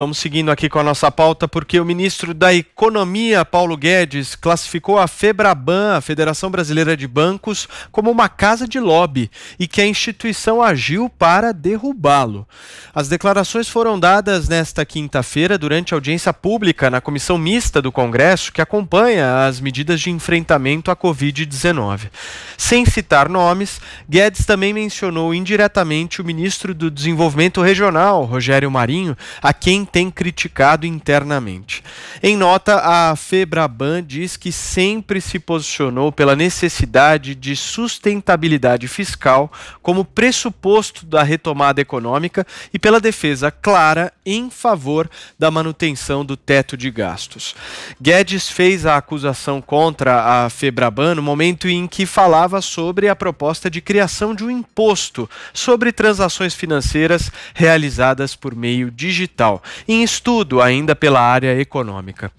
Vamos seguindo aqui com a nossa pauta, porque o ministro da Economia, Paulo Guedes, classificou a Febraban, a Federação Brasileira de Bancos, como uma casa de lobby e que a instituição agiu para derrubá-lo. As declarações foram dadas nesta quinta-feira durante audiência pública na Comissão Mista do Congresso, que acompanha as medidas de enfrentamento à Covid-19. Sem citar nomes, Guedes também mencionou indiretamente o ministro do Desenvolvimento Regional, Rogério Marinho, a quem tem criticado internamente. Em nota, a Febraban diz que sempre se posicionou pela necessidade de sustentabilidade fiscal como pressuposto da retomada econômica e pela defesa clara em favor da manutenção do teto de gastos. Guedes fez a acusação contra a Febraban no momento em que falava sobre a proposta de criação de um imposto sobre transações financeiras realizadas por meio digital em estudo ainda pela área econômica.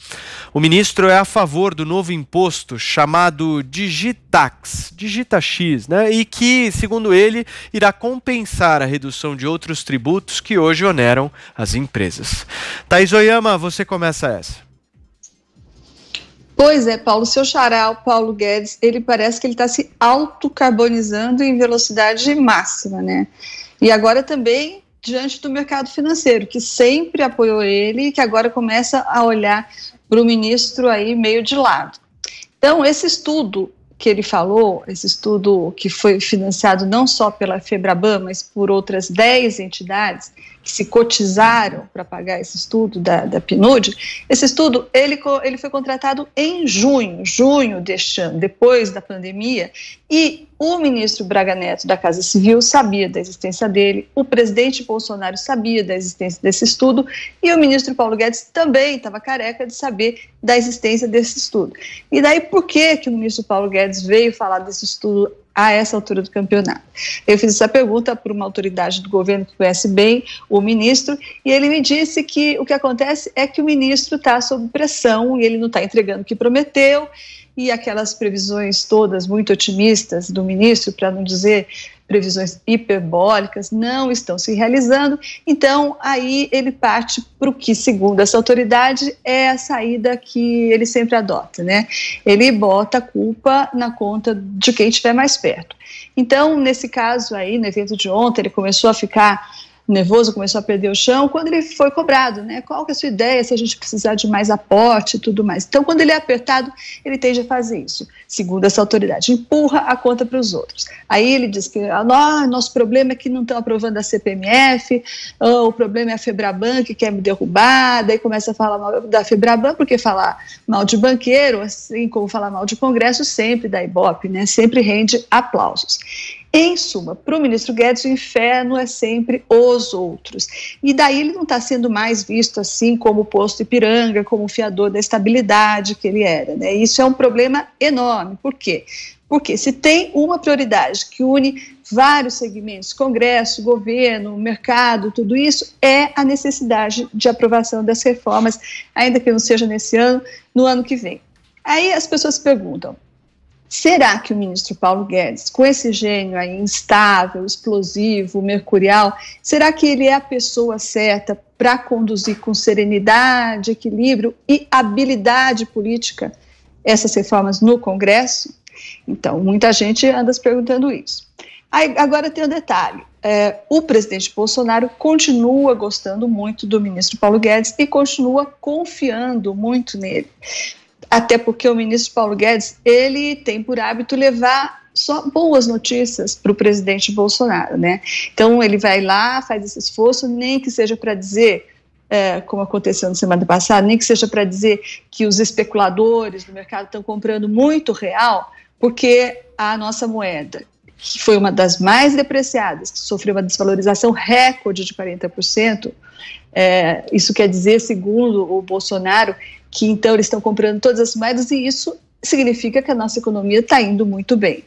O ministro é a favor do novo imposto chamado Digitax, DigitaX, né? E que, segundo ele, irá compensar a redução de outros tributos que hoje oneram as empresas. Thais Oyama, você começa essa. Pois é, Paulo, seu xará, o Paulo Guedes, ele parece que ele está se autocarbonizando em velocidade máxima, né? E agora também diante do mercado financeiro, que sempre apoiou ele e que agora começa a olhar para o ministro aí meio de lado. Então, esse estudo que ele falou, esse estudo que foi financiado não só pela FEBRABAN, mas por outras 10 entidades, que se cotizaram para pagar esse estudo da, da PNUD, esse estudo ele, ele foi contratado em junho, junho deste ano, depois da pandemia, e o ministro Braga Neto da Casa Civil sabia da existência dele, o presidente Bolsonaro sabia da existência desse estudo e o ministro Paulo Guedes também estava careca de saber da existência desse estudo. E daí por que que o ministro Paulo Guedes veio falar desse estudo a essa altura do campeonato? Eu fiz essa pergunta para uma autoridade do governo que conhece bem o ministro e ele me disse que o que acontece é que o ministro está sob pressão e ele não está entregando o que prometeu e aquelas previsões todas muito otimistas do ministro, para não dizer previsões hiperbólicas não estão se realizando. Então, aí ele parte para o que, segundo essa autoridade, é a saída que ele sempre adota, né? Ele bota a culpa na conta de quem estiver mais perto. Então, nesse caso aí, no evento de ontem, ele começou a ficar nervoso, começou a perder o chão, quando ele foi cobrado, né? Qual que é a sua ideia, se a gente precisar de mais aporte e tudo mais. Então, quando ele é apertado, ele tende a fazer isso, segundo essa autoridade. Empurra a conta para os outros. Aí ele diz que ah, nosso problema é que não estão aprovando a CPMF, ah, o problema é a Febraban que quer me derrubar, daí começa a falar mal da Febraban, porque falar mal de banqueiro, assim como falar mal de Congresso, sempre dá Ibope, né? Sempre rende aplausos. Em suma, para o ministro Guedes, o inferno é sempre os outros. E daí ele não está sendo mais visto assim como o posto Ipiranga, como o fiador da estabilidade que ele era. Né? Isso é um problema enorme. Por quê? Porque se tem uma prioridade que une vários segmentos, Congresso, governo, mercado, tudo isso, é a necessidade de aprovação das reformas, ainda que não seja nesse ano, no ano que vem. Aí as pessoas perguntam: Será que o ministro Paulo Guedes, com esse gênio aí instável, explosivo, mercurial, será que ele é a pessoa certa para conduzir com serenidade, equilíbrio e habilidade política essas reformas no Congresso? Então, muita gente anda se perguntando isso. Aí, agora tem um detalhe: é, o presidente Bolsonaro continua gostando muito do ministro Paulo Guedes e continua confiando muito nele. Até porque o ministro Paulo Guedes, ele tem por hábito levar só boas notícias para o presidente Bolsonaro, né? Então ele vai lá, faz esse esforço, nem que seja para dizer é, como aconteceu na semana passada, nem que seja para dizer que os especuladores do mercado estão comprando muito real, porque a nossa moeda, que foi uma das mais depreciadas, que sofreu uma desvalorização recorde de 40%, é, isso quer dizer, segundo o Bolsonaro, que então eles estão comprando todas as moedas e isso significa que a nossa economia está indo muito bem.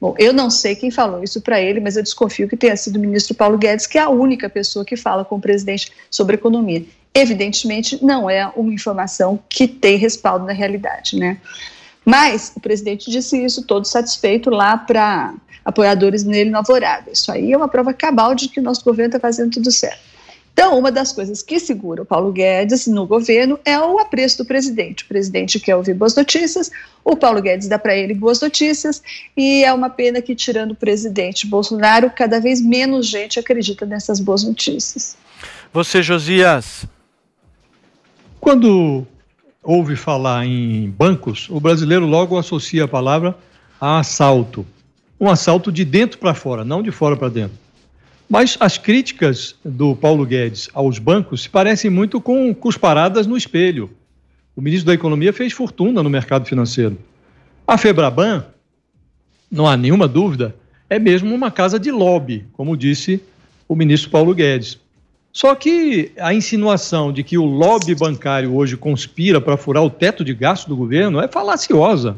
Bom, eu não sei quem falou isso para ele, mas eu desconfio que tenha sido o ministro Paulo Guedes, que é a única pessoa que fala com o presidente sobre economia. Evidentemente, não é uma informação que tem respaldo na realidade, né? Mas o presidente disse isso todo satisfeito lá para apoiadores nele no Alvorada. Isso aí é uma prova cabal de que o nosso governo está fazendo tudo certo. Então, uma das coisas que segura o Paulo Guedes no governo é o apreço do presidente. O presidente quer ouvir boas notícias, o Paulo Guedes dá para ele boas notícias, e é uma pena que, tirando o presidente Bolsonaro, cada vez menos gente acredita nessas boas notícias. Você, Josias. Quando ouve falar em bancos, o brasileiro logo associa a palavra a assalto. Um assalto de dentro para fora, não de fora para dentro. Mas as críticas do Paulo Guedes aos bancos se parecem muito com cusparadas no espelho. O ministro da Economia fez fortuna no mercado financeiro. A Febraban, não há nenhuma dúvida, é mesmo uma casa de lobby, como disse o ministro Paulo Guedes. Só que a insinuação de que o lobby bancário hoje conspira para furar o teto de gasto do governo é falaciosa.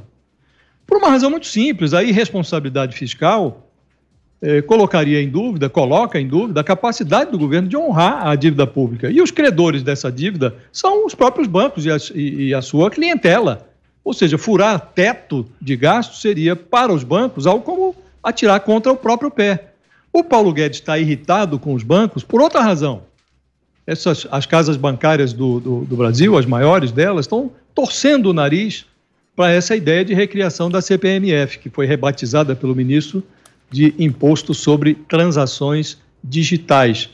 Por uma razão muito simples, a irresponsabilidade fiscal eh, colocaria em dúvida, coloca em dúvida, a capacidade do governo de honrar a dívida pública. E os credores dessa dívida são os próprios bancos e a, e, e a sua clientela. Ou seja, furar teto de gasto seria, para os bancos, algo como atirar contra o próprio pé. O Paulo Guedes está irritado com os bancos por outra razão. Essas, as casas bancárias do, do, do Brasil, as maiores delas, estão torcendo o nariz para essa ideia de recriação da CPMF, que foi rebatizada pelo ministro de imposto sobre transações digitais.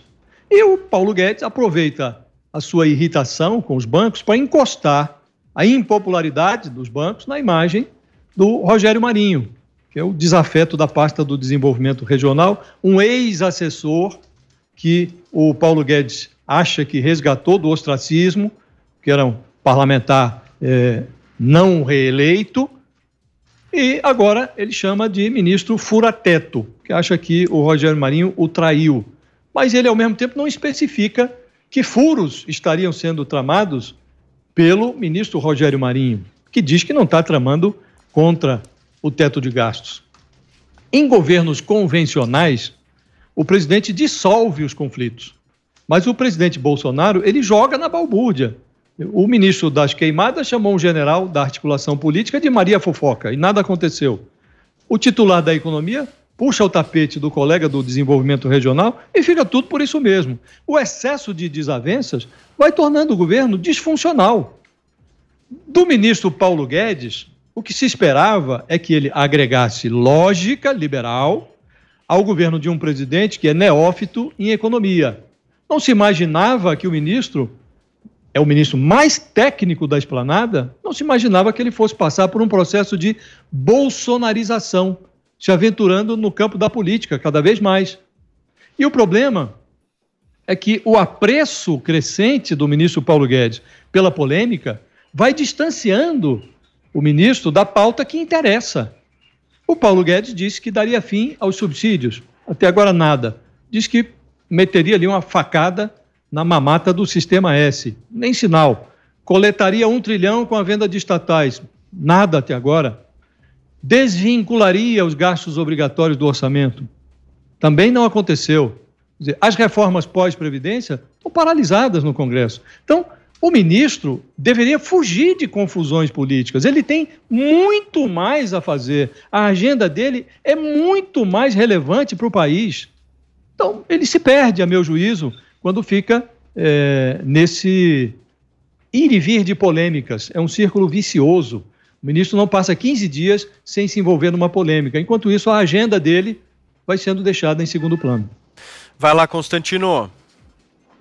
E o Paulo Guedes aproveita a sua irritação com os bancos para encostar a impopularidade dos bancos na imagem do Rogério Marinho, que é o desafeto da pasta do desenvolvimento regional, um ex-assessor que o Paulo Guedes acha que resgatou do ostracismo, que era um parlamentar é, não reeleito, e agora ele chama de ministro furateto, que acha que o Rogério Marinho o traiu. Mas ele, ao mesmo tempo, não especifica que furos estariam sendo tramados pelo ministro Rogério Marinho, que diz que não está tramando contra o teto de gastos. Em governos convencionais, o presidente dissolve os conflitos. Mas o presidente Bolsonaro, ele joga na balbúrdia. O ministro das Queimadas chamou um general da articulação política de Maria Fofoca e nada aconteceu. O titular da Economia puxa o tapete do colega do desenvolvimento regional e fica tudo por isso mesmo. O excesso de desavenças vai tornando o governo disfuncional. Do ministro Paulo Guedes, o que se esperava é que ele agregasse lógica liberal ao governo de um presidente que é neófito em economia. Não se imaginava que o ministro é o ministro mais técnico da esplanada, não se imaginava que ele fosse passar por um processo de bolsonarização, se aventurando no campo da política cada vez mais. E o problema é que o apreço crescente do ministro Paulo Guedes pela polêmica vai distanciando o ministro da pauta que interessa. O Paulo Guedes disse que daria fim aos subsídios, até agora nada. Diz que meteria ali uma facada na mamata do sistema S. Nem sinal. Coletaria um trilhão com a venda de estatais. Nada até agora. Desvincularia os gastos obrigatórios do orçamento. Também não aconteceu. as reformas pós-previdência estão paralisadas no Congresso. Então, o ministro deveria fugir de confusões políticas. Ele tem muito mais a fazer. A agenda dele é muito mais relevante para o país. Então, ele se perde, a meu juízo, quando fica é, nesse ir e vir de polêmicas. É um círculo vicioso. O ministro não passa 15 dias sem se envolver numa polêmica. Enquanto isso, a agenda dele vai sendo deixada em segundo plano. Vai lá, Constantino.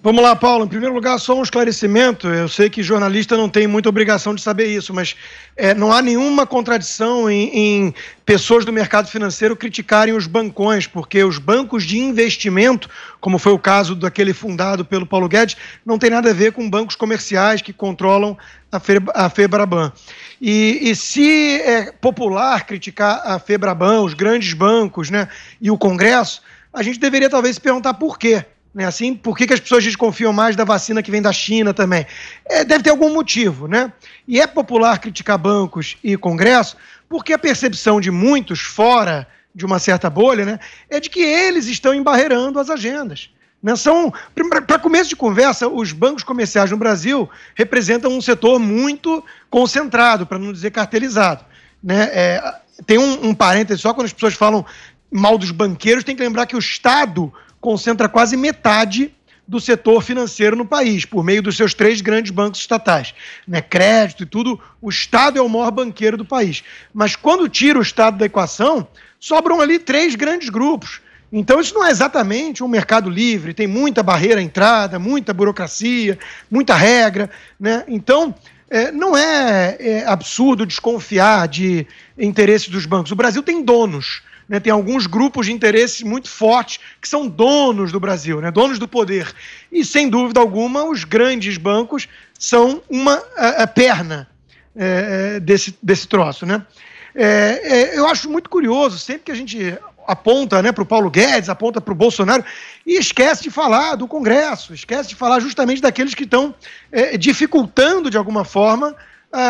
Vamos lá, Paulo. Em primeiro lugar, só um esclarecimento. Eu sei que jornalista não tem muita obrigação de saber isso, mas é, não há nenhuma contradição em, em pessoas do mercado financeiro criticarem os bancões, porque os bancos de investimento, como foi o caso daquele fundado pelo Paulo Guedes, não tem nada a ver com bancos comerciais que controlam a, Fe, a Febraban. E, e, se é popular criticar a Febraban, os grandes bancos né, e o Congresso, a gente deveria talvez se perguntar por quê. Né? Assim, por que, que as pessoas desconfiam mais da vacina que vem da China também? É, deve ter algum motivo, né? E é popular criticar bancos e Congresso porque a percepção de muitos fora de uma certa bolha, né, é de que eles estão embarreirando as agendas. Né? São, para começo de conversa, os bancos comerciais no Brasil representam um setor muito concentrado, para não dizer cartelizado. Né? É, tem um, um parêntese só quando as pessoas falam mal dos banqueiros, tem que lembrar que o Estado concentra quase metade do setor financeiro no país, por meio dos seus três grandes bancos estatais. Né? Crédito e tudo, o Estado é o maior banqueiro do país. Mas quando tira o Estado da equação, sobram ali três grandes grupos. Então, isso não é exatamente um mercado livre, tem muita barreira à entrada, muita burocracia, muita regra. Né? Então, é, não é, é absurdo desconfiar de interesse dos bancos. O Brasil tem donos. Né? Tem alguns grupos de interesse muito fortes que são donos do Brasil, né? donos do poder. E, sem dúvida alguma, os grandes bancos são uma a, a perna é, é desse, desse troço. Né? É, é, eu acho muito curioso, sempre que a gente aponta né, para o Paulo Guedes, aponta para o Bolsonaro, e esquece de falar do Congresso, esquece de falar justamente daqueles que estão é, dificultando, de alguma forma,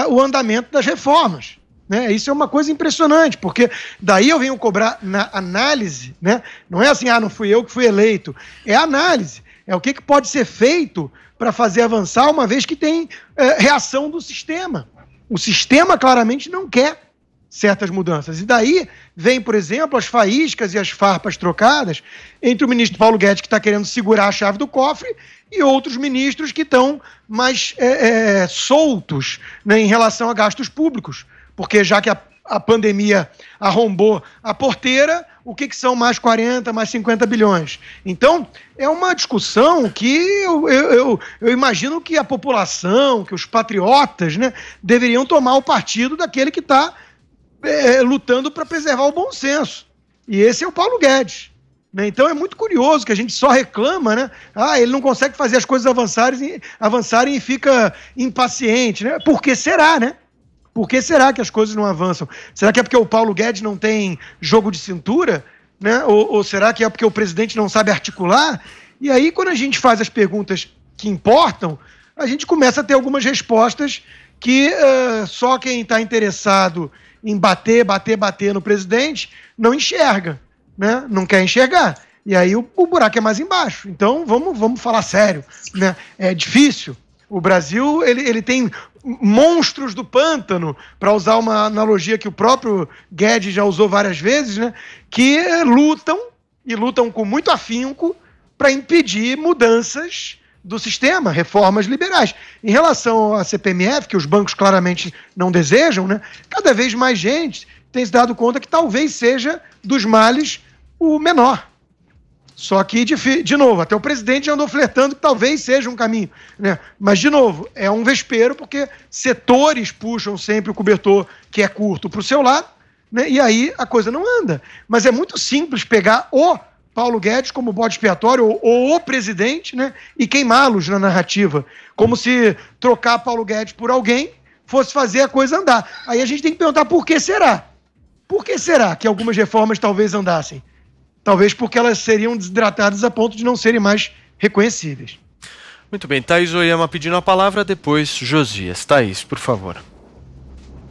o andamento das reformas. Né? Isso é uma coisa impressionante, porque daí eu venho cobrar na análise, né? não é assim, ah, não fui eu que fui eleito, é análise, é o que, que pode ser feito para fazer avançar, uma vez que tem é, reação do sistema. O sistema claramente não quer certas mudanças. E daí vem, por exemplo, as faíscas e as farpas trocadas entre o ministro Paulo Guedes, que está querendo segurar a chave do cofre, e outros ministros que estão mais é, é, soltos né, em relação a gastos públicos porque já que a, a pandemia arrombou a porteira, o que, que, são mais 40, mais 50 bilhões. Então, é uma discussão que eu, eu, eu, eu, imagino que a população, que os patriotas, né, deveriam tomar o partido daquele que está é, é, lutando para preservar o bom senso. E esse é o Paulo Guedes. Né? Então é muito curioso que a gente só reclama, né? Ah, ele não consegue fazer as coisas avançarem, avançarem e fica impaciente, né? Porque será, né? Por que será que as coisas não avançam? Será que é porque o Paulo Guedes não tem jogo de cintura? Né? Ou, ou será que é porque o presidente não sabe articular? E aí, quando a gente faz as perguntas que importam, a gente começa a ter algumas respostas que uh, só quem está interessado em bater, bater, bater no presidente não enxerga, né? não quer enxergar. E aí o, o buraco é mais embaixo. Então vamos, vamos falar sério. Né? É difícil, o Brasil ele, ele tem monstros do pântano, para usar uma analogia que o próprio Guedes já usou várias vezes, né? que eh, lutam e lutam com muito afinco para impedir mudanças do sistema, reformas liberais. Em relação à CPMF, que os bancos claramente não desejam, né? cada vez mais gente tem se dado conta que talvez seja dos males o menor. Só que, de, de novo, até o presidente andou flertando que talvez seja um caminho. Né? Mas, de novo, é um vespero porque setores puxam sempre o cobertor que é curto para o seu lado, né? e aí a coisa não anda. Mas é muito simples pegar o Paulo Guedes como bode expiatório ou, ou o presidente né? e queimá-los na narrativa. Como se trocar Paulo Guedes por alguém fosse fazer a coisa andar. Aí a gente tem que perguntar por que será? Por que será que algumas reformas talvez andassem? talvez porque elas seriam desidratadas a ponto de não serem mais reconhecíveis. Muito bem, Thaís Oyama pedindo a palavra, depois Josias. Thaís, por favor.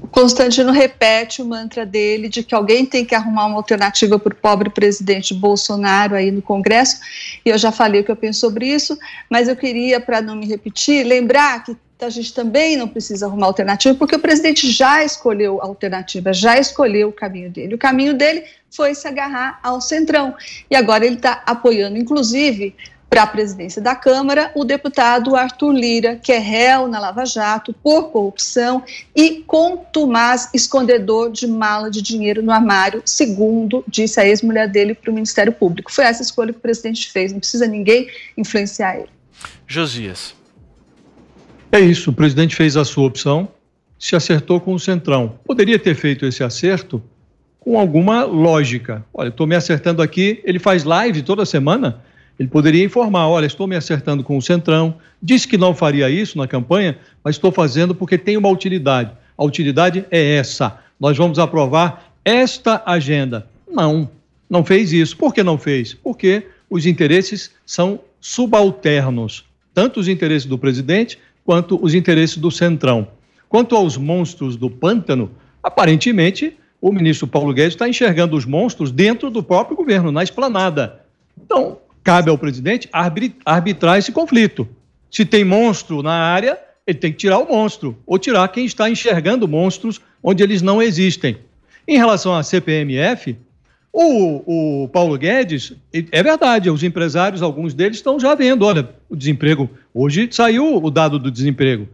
O Constantino repete o mantra dele de que alguém tem que arrumar uma alternativa para o pobre presidente Bolsonaro aí no Congresso, e eu já falei o que eu penso sobre isso, mas eu queria, para não me repetir, lembrar que a gente também não precisa arrumar alternativa, porque o presidente já escolheu a alternativa, já escolheu o caminho dele. O caminho dele foi se agarrar ao Centrão. E agora ele está apoiando, inclusive, para a presidência da Câmara, o deputado Arthur Lira, que é réu na Lava Jato por corrupção e contumaz escondedor de mala de dinheiro no armário, segundo disse a ex-mulher dele para o Ministério Público. Foi essa escolha que o presidente fez, não precisa ninguém influenciar ele. Josias. É isso, o presidente fez a sua opção, se acertou com o Centrão. Poderia ter feito esse acerto com alguma lógica. Olha, estou me acertando aqui, ele faz live toda semana, ele poderia informar, olha, estou me acertando com o Centrão, disse que não faria isso na campanha, mas estou fazendo porque tem uma utilidade. A utilidade é essa. Nós vamos aprovar esta agenda. Não, não fez isso. Por que não fez? Porque os interesses são subalternos, tanto os interesses do presidente quanto os interesses do Centrão. Quanto aos monstros do pântano, aparentemente o ministro Paulo Guedes está enxergando os monstros dentro do próprio governo, na esplanada. Então, cabe ao presidente arbitrar esse conflito. Se tem monstro na área, ele tem que tirar o monstro, ou tirar quem está enxergando monstros onde eles não existem. Em relação à CPMF, o, o, Paulo Guedes, é verdade, os empresários, alguns deles estão já vendo, olha, o desemprego, hoje saiu o dado do desemprego,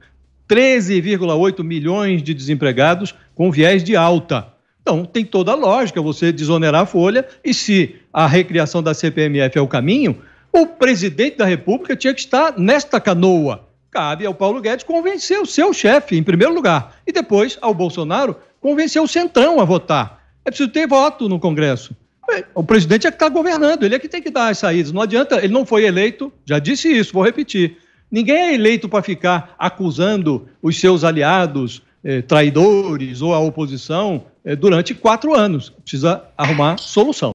13,8 milhões de desempregados com viés de alta. Então, tem toda a lógica você desonerar a folha e se a recriação da CPMF é o caminho, o presidente da República tinha que estar nesta canoa. Cabe ao Paulo Guedes convencer o seu chefe, em primeiro lugar, e depois ao Bolsonaro convencer o Centrão a votar. É preciso ter voto no Congresso. É, o presidente é que está governando, ele é que tem que dar as saídas. Não adianta, ele não foi eleito, já disse isso, vou repetir. Ninguém é eleito para ficar acusando os seus aliados, eh, traidores ou a oposição eh, durante quatro anos. Precisa arrumar solução.